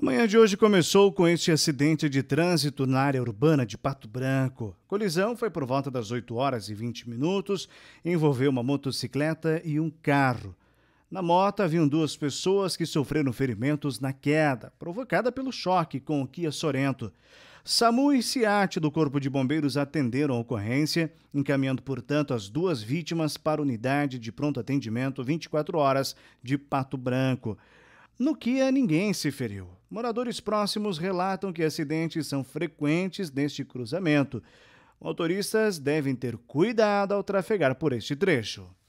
A manhã de hoje começou com este acidente de trânsito na área urbana de Pato Branco. A colisão foi por volta das 8 horas e 20 minutos, envolveu uma motocicleta e um carro. Na moto haviam duas pessoas que sofreram ferimentos na queda, provocada pelo choque com o Kia Sorento. SAMU e SIAT do Corpo de Bombeiros atenderam a ocorrência, encaminhando, portanto, as duas vítimas para a unidade de pronto atendimento 24 horas de Pato Branco. No Kia, ninguém se feriu. Moradores próximos relatam que acidentes são frequentes neste cruzamento. Motoristas devem ter cuidado ao trafegar por este trecho.